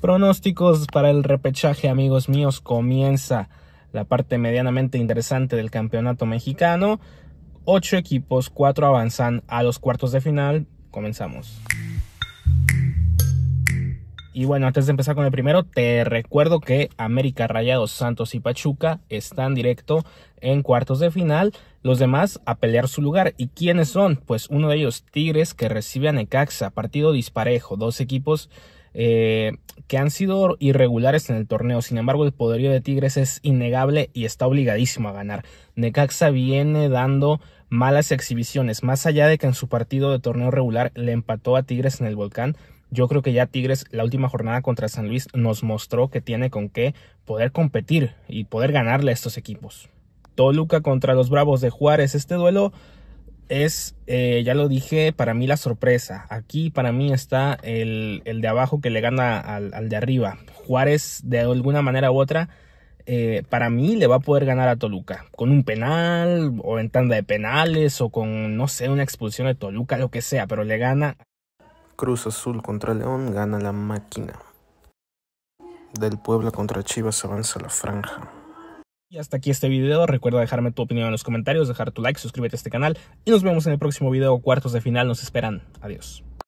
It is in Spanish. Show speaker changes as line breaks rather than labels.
Pronósticos para el repechaje, amigos míos, comienza la parte medianamente interesante del campeonato mexicano. Ocho equipos, cuatro avanzan a los cuartos de final. Comenzamos. Y bueno, antes de empezar con el primero, te recuerdo que América Rayados, Santos y Pachuca están directo en cuartos de final. Los demás a pelear su lugar. ¿Y quiénes son? Pues uno de ellos, Tigres, que recibe a Necaxa. Partido disparejo. Dos equipos eh, que han sido irregulares en el torneo. Sin embargo, el poderío de Tigres es innegable y está obligadísimo a ganar. Necaxa viene dando malas exhibiciones. Más allá de que en su partido de torneo regular le empató a Tigres en el volcán, yo creo que ya Tigres la última jornada contra San Luis nos mostró que tiene con qué poder competir y poder ganarle a estos equipos. Toluca contra los Bravos de Juárez. Este duelo es, eh, ya lo dije, para mí la sorpresa. Aquí para mí está el, el de abajo que le gana al, de arriba. Juárez, de alguna manera u otra, eh, para mí le va a poder ganar a Toluca. Con un penal, o en tanda de penales, o con, no sé, una expulsión de
Toluca, lo que sea,
pero le gana.
Cruz Azul contra León gana la máquina. Del Puebla contra Chivas avanza la franja.
Y hasta aquí este video, recuerda dejarme tu opinión en los comentarios, dejar tu like, suscríbete a este canal y nos vemos en el próximo video, cuartos de final nos esperan, adiós.